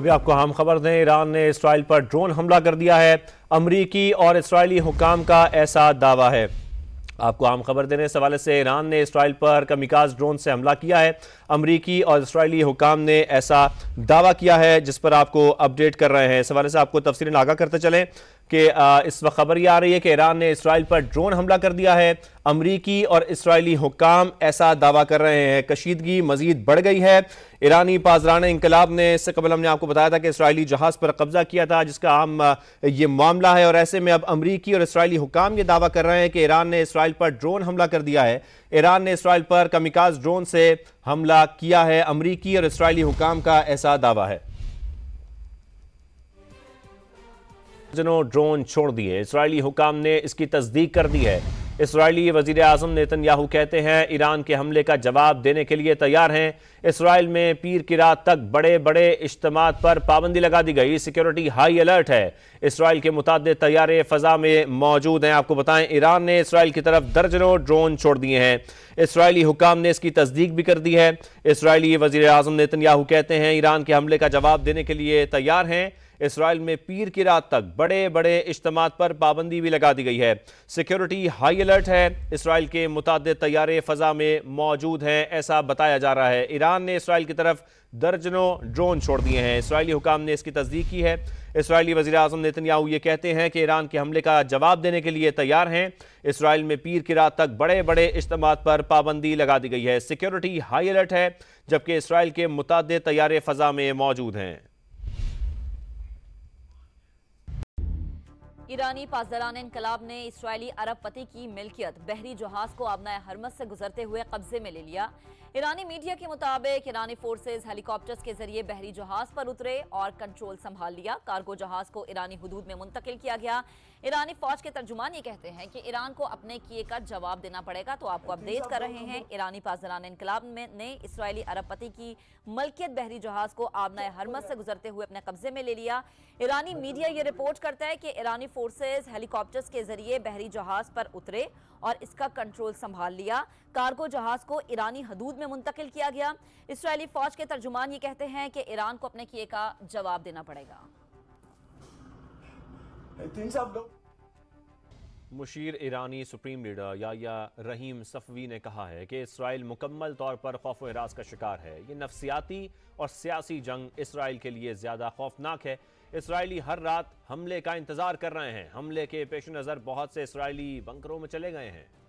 अभी आपको हम खबर दें ईरान ने इसराइल पर ड्रोन हमला कर दिया है अमरीकी और इसराइली हुकाम का ऐसा दावा है आपको आम खबर देने इस हवाले से ईरान ने इसराइल पर कमिकाज ड्रोन से हमला किया है अमरीकी और इसराइली हुकाम ने ऐसा दावा किया है जिस पर आपको अपडेट कर रहे हैं इस हवाले से आपको तफसी आगा करते चलें कि इस वक्त खबर यह आ रही है कि ईरान ने इसराइल पर ड्रोन हमला कर दिया है अमरीकी और इसराइली हुकाम ऐसा दावा कर रहे हैं कशीदगी मजीद बढ़ गई है ईरानी पाजरान इंकलाब ने इससे कबल हमने आपको बताया था कि इसराइली जहाज़ पर कब्जा किया था जिसका आम ये मामला है और ऐसे में अब अमरीकी और इसराइली हुकाम ये दावा कर रहे हैं कि ईरान ने इसराइल इसराइल पर ड्रोन हमला कर दिया है ईरान ने इसराइल पर कमिकाज ड्रोन से हमला किया है अमरीकी और इसराइली हुकाम का ऐसा दावा है ड्रोन छोड़ दिए इसराइली हुकाम ने इसकी तस्दीक कर दी है इसराइली वजीर अजम नेतन याहू कहते हैं ईरान के हमले का जवाब देने के लिए तैयार हैं इसराइल में पीर की रात तक बड़े बड़े इज्तम पर पाबंदी लगा दी गई सिक्योरिटी हाई अलर्ट है इसराइल के मुतद तैयारे फ़जा में मौजूद हैं आपको बताएं ईरान ने इसराइल की तरफ दर्जनों ड्रोन छोड़ दिए हैं इसराइली हुकाम ने इसकी तस्दीक भी कर दी है इसराइली वजीर अजम नेतन याहू कहते हैं ईरान के हमले का जवाब देने के लिए तैयार हैं इसराइल में पीर की रात तक बड़े बड़े इज्तम पर पाबंदी भी लगा दी गई है सिक्योरिटी हाई अलर्ट है इसराइल के मुतद तैयारे फ़जा में मौजूद हैं ऐसा बताया जा रहा है ईरान ने इसराइल की तरफ दर्जनों ड्रोन छोड़ दिए हैं इसराइली हुकाम ने इसकी तस्दीक की है इसराइली वजी अजम नेतन्याहू ये कहते हैं कि ईरान के हमले का जवाब देने के लिए तैयार हैं इसराइल में पीर की रात तक बड़े बड़े इज्तम पर पाबंदी लगा दी गई है सिक्योरिटी हाई अलर्ट है जबकि इसराइल के मुतद तैयारे फ़जा में मौजूद हैं ईरानी पासदरान इनकलाब ने इसराइली अरब पति की मिल्कियत बहरी जहाज को आबनाए हरमत से गुजरते हुए कब्जे में ले लिया ईरानी मीडिया के मुताबिक ईरानी फोर्सेज हेलीकॉप्टर्स के जरिए बहरी जहाज पर उतरे और कंट्रोल संभाल लिया कार्गो जहाज को ईरानी हदूद में मुंतकिल किया गया ईरानी फौज के तर्जुमान ये कहते हैं कि ईरान को अपने किए का जवाब देना पड़ेगा तो आपको अपडेट कर रहे हैं ईरानी पाजरान इनकलाब ने इसराइली अरबपति की मलकियत बहरी जहाज को आबना हरमत से गुजरते हुए अपने कब्जे में ले लिया ईरानी मीडिया ये रिपोर्ट करता है कि ईरानी फोर्सेज हेलीकॉप्टर्स के जरिए बहरी जहाज पर उतरे और इसका कंट्रोल संभाल लिया कार्गो जहाज को ईरानी हदूद में मुंतकिल किया गया इसराइली फौज के तर्जुमान ये कहते हैं कि ईरान को अपने किए का जवाब देना पड़ेगा मुशीर ईरानी supreme leader Yahya Rahim Safavi ने कहा है कि इसराइल मुकम्मल तौर पर खौफ व हरास का शिकार है ये नफसियाती और सियासी जंग इसराइल के लिए ज़्यादा खौफनाक है इसराइली हर रात हमले का इंतज़ार कर रहे हैं हमले के पेश नज़र बहुत से इसराइली बंकरों में चले गए हैं